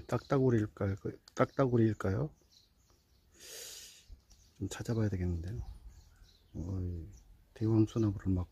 딱따구리일까요? 그 딱따구리일까요? 좀 찾아봐야 되겠는데요. 대왕 수납으로 막